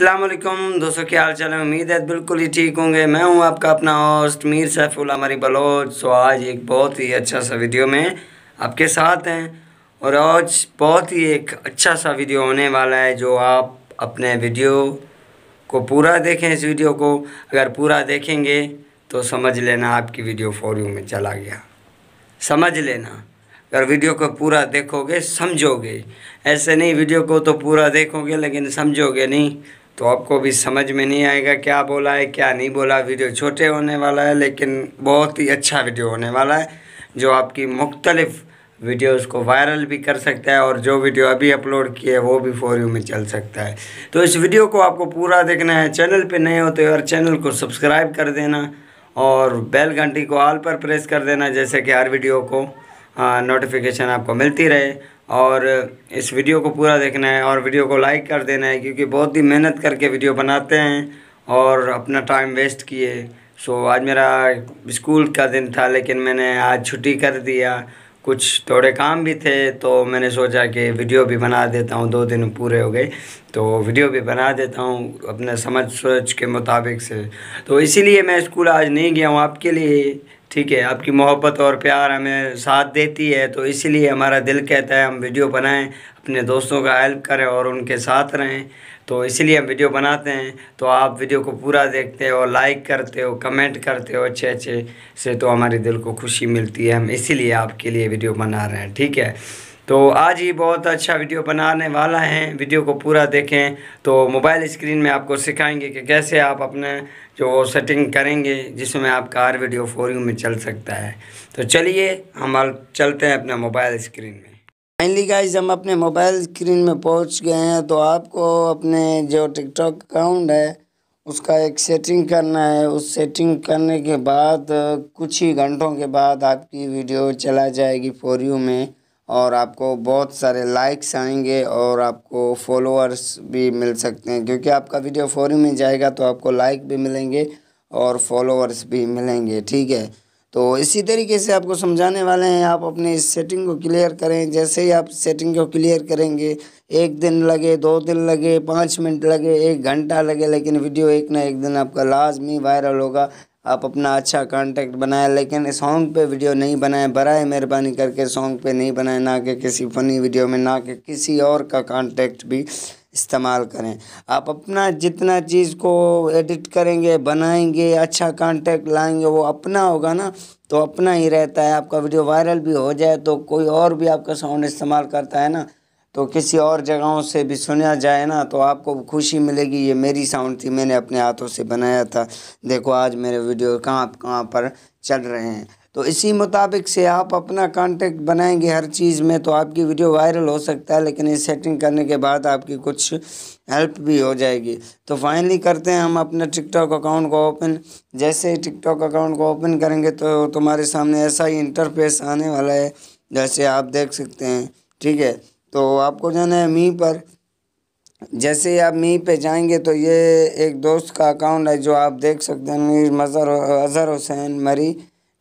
अल्लाम दोस्तों क्या हाल चाल है उम्मीद है बिल्कुल ही ठीक होंगे मैं हूं आपका अपना होस्ट मीर सैफुल हमारी बलोच सो आज एक बहुत ही अच्छा सा वीडियो में आपके साथ हैं और आज बहुत ही एक अच्छा सा वीडियो होने वाला है जो आप अपने वीडियो को पूरा देखें इस वीडियो को अगर पूरा देखेंगे तो समझ लेना आपकी वीडियो फॉर यू में चला गया समझ लेना अगर वीडियो को पूरा देखोगे समझोगे ऐसे नहीं वीडियो को तो पूरा देखोगे लेकिन समझोगे नहीं तो आपको भी समझ में नहीं आएगा क्या बोला है क्या नहीं बोला वीडियो छोटे होने वाला है लेकिन बहुत ही अच्छा वीडियो होने वाला है जो आपकी मुख्तलिफ़ वीडियोस को वायरल भी कर सकता है और जो वीडियो अभी अपलोड किए वो भी फॉर यू में चल सकता है तो इस वीडियो को आपको पूरा देखना है चैनल पे नए हो तो यार चैनल को सब्सक्राइब कर देना और बेल घंटी को ऑल पर प्रेस कर देना जैसे कि हर वीडियो को नोटिफिकेशन हाँ, आपको मिलती रहे और इस वीडियो को पूरा देखना है और वीडियो को लाइक कर देना है क्योंकि बहुत ही मेहनत करके वीडियो बनाते हैं और अपना टाइम वेस्ट किए सो आज मेरा स्कूल का दिन था लेकिन मैंने आज छुट्टी कर दिया कुछ थोड़े काम भी थे तो मैंने सोचा कि वीडियो भी बना देता हूँ दो दिन पूरे हो गए तो वीडियो भी बना देता हूँ अपने समझ सोच के मुताबिक से तो इसीलिए मैं स्कूल आज नहीं गया हूँ आपके लिए ठीक है आपकी मोहब्बत और प्यार हमें साथ देती है तो इसलिए हमारा दिल कहता है हम वीडियो बनाएं अपने दोस्तों का हेल्प करें और उनके साथ रहें तो इसलिए हम वीडियो बनाते हैं तो आप वीडियो को पूरा देखते हो लाइक करते हो कमेंट करते हो अच्छे अच्छे से तो हमारे दिल को खुशी मिलती है हम इसीलिए आपके लिए वीडियो बना रहे हैं ठीक है तो आज ही बहुत अच्छा वीडियो बनाने वाला है वीडियो को पूरा देखें तो मोबाइल स्क्रीन में आपको सिखाएंगे कि कैसे आप अपने जो सेटिंग करेंगे जिसमें आपका हर वीडियो फोर यू में चल सकता है तो चलिए हम चलते हैं अपने मोबाइल स्क्रीन में फाइनली गाइज हम अपने मोबाइल स्क्रीन में पहुंच गए हैं तो आपको अपने जो टिकटॉक अकाउंट है उसका एक सेटिंग करना है उस सेटिंग करने के बाद कुछ ही घंटों के बाद आपकी वीडियो चला जाएगी फोर यू में और आपको बहुत सारे लाइक्स आएंगे और आपको फॉलोअर्स भी मिल सकते हैं क्योंकि आपका वीडियो फॉरन में जाएगा तो आपको लाइक भी मिलेंगे और फॉलोअर्स भी मिलेंगे ठीक है तो इसी तरीके से आपको समझाने वाले हैं आप अपने इस सेटिंग को क्लियर करें जैसे ही आप सेटिंग को क्लियर करेंगे एक दिन लगे दो दिन लगे पाँच मिनट लगे एक घंटा लगे लेकिन वीडियो एक ना एक दिन आपका लाजमी वायरल होगा आप अपना अच्छा कांटेक्ट बनाएं लेकिन सॉन्ग पे वीडियो नहीं बनाएं बरए मेहरबानी करके सॉन्ग पे नहीं बनाएं ना कि किसी फ़नी वीडियो में ना कि किसी और का कांटेक्ट भी इस्तेमाल करें आप अपना जितना चीज़ को एडिट करेंगे बनाएंगे अच्छा कांटेक्ट लाएंगे वो अपना होगा ना तो अपना ही रहता है आपका वीडियो वायरल भी हो जाए तो कोई और भी आपका साउंड इस्तेमाल करता है ना तो किसी और जगहों से भी सुना जाए ना तो आपको खुशी मिलेगी ये मेरी साउंड थी मैंने अपने हाथों से बनाया था देखो आज मेरे वीडियो कहाँ कहाँ पर चल रहे हैं तो इसी मुताबिक से आप अपना कांटेक्ट बनाएंगे हर चीज़ में तो आपकी वीडियो वायरल हो सकता है लेकिन ये सेटिंग करने के बाद आपकी कुछ हेल्प भी हो जाएगी तो फाइनली करते हैं हम अपने टिकटॉक अकाउंट को ओपन जैसे ही टिकटॉक अकाउंट को ओपन करेंगे तो तुम्हारे सामने ऐसा ही इंटरफेस आने वाला है जैसे आप देख सकते हैं ठीक है तो आपको जाना है मी पर जैसे ही आप मी पे जाएंगे तो ये एक दोस्त का अकाउंट है जो आप देख सकते हैं मीर मज़र अज़हर हुसैन मरी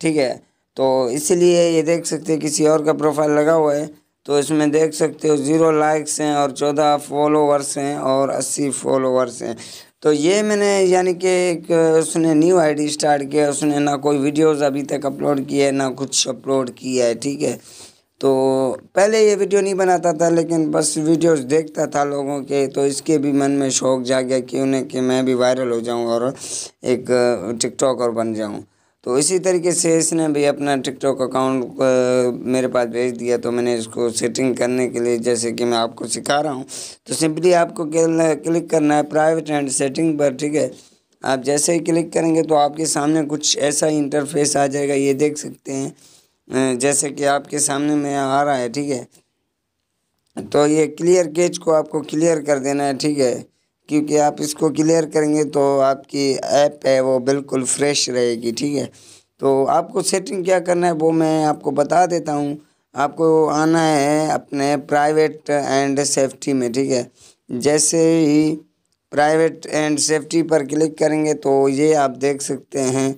ठीक है तो इसीलिए ये देख सकते हैं किसी और का प्रोफाइल लगा हुआ है तो इसमें देख सकते हो ज़ीरो लाइक्स हैं और चौदह फॉलोवर्स हैं और अस्सी फॉलोवर्स हैं तो ये मैंने यानी कि एक उसने न्यू आईडी स्टार्ट किया उसने ना कोई वीडियोस अभी तक अपलोड किए ना कुछ अपलोड किया है ठीक है तो पहले ये वीडियो नहीं बनाता था लेकिन बस वीडियोस देखता था लोगों के तो इसके भी मन में शौक जा गया क्यों उन्हें कि मैं भी वायरल हो जाऊं और एक टिकटॉकर बन जाऊं तो इसी तरीके से इसने भी अपना टिकटॉक अकाउंट मेरे पास भेज दिया तो मैंने इसको सेटिंग करने के लिए जैसे कि मैं आपको सिखा रहा हूँ तो सिंपली आपको क्लिक करना है प्राइवेट एंड सेटिंग पर ठीक है आप जैसे ही क्लिक करेंगे तो आपके सामने कुछ ऐसा इंटरफेस आ जाएगा ये देख सकते हैं जैसे कि आपके सामने में आ रहा है ठीक है तो ये क्लियर केच को आपको क्लियर कर देना है ठीक है क्योंकि आप इसको क्लियर करेंगे तो आपकी ऐप है वो बिल्कुल फ्रेश रहेगी ठीक है तो आपको सेटिंग क्या करना है वो मैं आपको बता देता हूँ आपको आना है अपने प्राइवेट एंड सेफ्टी में ठीक है जैसे ही प्राइवेट एंड सेफ्टी पर क्लिक करेंगे तो ये आप देख सकते हैं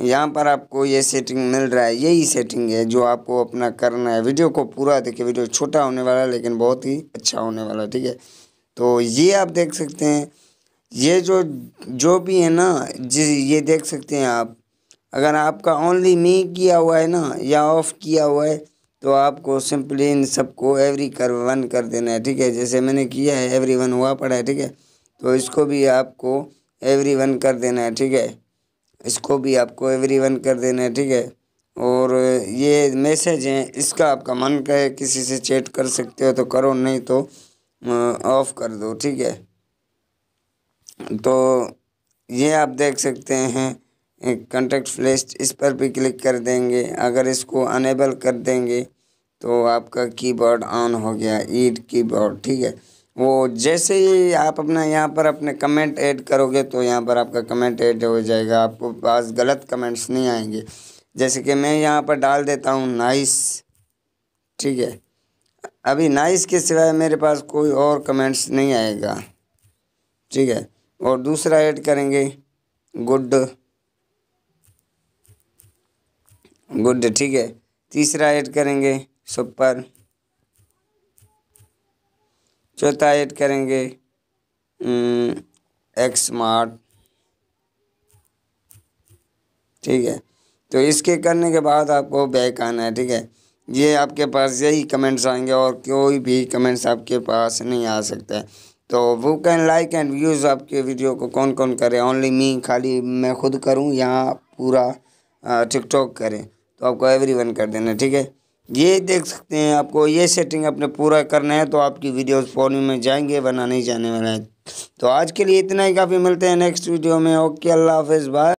यहाँ पर आपको ये सेटिंग मिल रहा है यही सेटिंग है जो आपको अपना करना है वीडियो को पूरा देखिए वीडियो छोटा होने वाला है लेकिन बहुत ही अच्छा होने वाला है ठीक है तो ये आप देख सकते हैं ये जो जो भी है ना जी ये देख सकते हैं आप अगर आपका ओनली मी किया हुआ है ना या ऑफ़ किया हुआ है तो आपको सिंपली इन सबको एवरी कर वन कर देना है ठीक है जैसे मैंने किया है एवरी वन हुआ पड़ा है ठीक है तो इसको भी आपको एवरी वन कर देना है ठीक है इसको भी आपको एवरी वन कर देना है ठीक है और ये मैसेज हैं इसका आपका मन कहे किसी से चैट कर सकते हो तो करो नहीं तो ऑफ कर दो ठीक है तो ये आप देख सकते हैं कंटेक्ट फ्लिस्ट इस पर भी क्लिक कर देंगे अगर इसको अनेबल कर देंगे तो आपका कीबोर्ड ऑन हो गया ईड कीबोर्ड ठीक है वो जैसे ही आप अपना यहाँ पर अपने कमेंट ऐड करोगे तो यहाँ पर आपका कमेंट ऐड हो जाएगा आपको पास गलत कमेंट्स नहीं आएंगे जैसे कि मैं यहाँ पर डाल देता हूँ नाइस ठीक है अभी नाइस के सिवाय मेरे पास कोई और कमेंट्स नहीं आएगा ठीक है और दूसरा ऐड करेंगे गुड गुड ठीक है तीसरा ऐड करेंगे सुपर चौथा ऐड करेंगे एक्स हम्म, मार्ट ठीक है तो इसके करने के बाद आपको बैक आना है ठीक है ये आपके पास यही कमेंट्स आएंगे और कोई भी कमेंट्स आपके पास नहीं आ सकता है तो वो कैन लाइक एंड व्यूज़ आपके वीडियो को कौन कौन करे ओनली मी खाली मैं खुद करूँ यहाँ पूरा टिकटॉक करें तो आपको एवरी वन कर देना ठीक है ये देख सकते हैं आपको ये सेटिंग अपने पूरा करना है तो आपकी वीडियोस फोन में जाएंगे वरना नहीं जाने वाला है तो आज के लिए इतना ही काफ़ी मिलते हैं नेक्स्ट वीडियो में ओके अल्लाह हाफिज़ बाय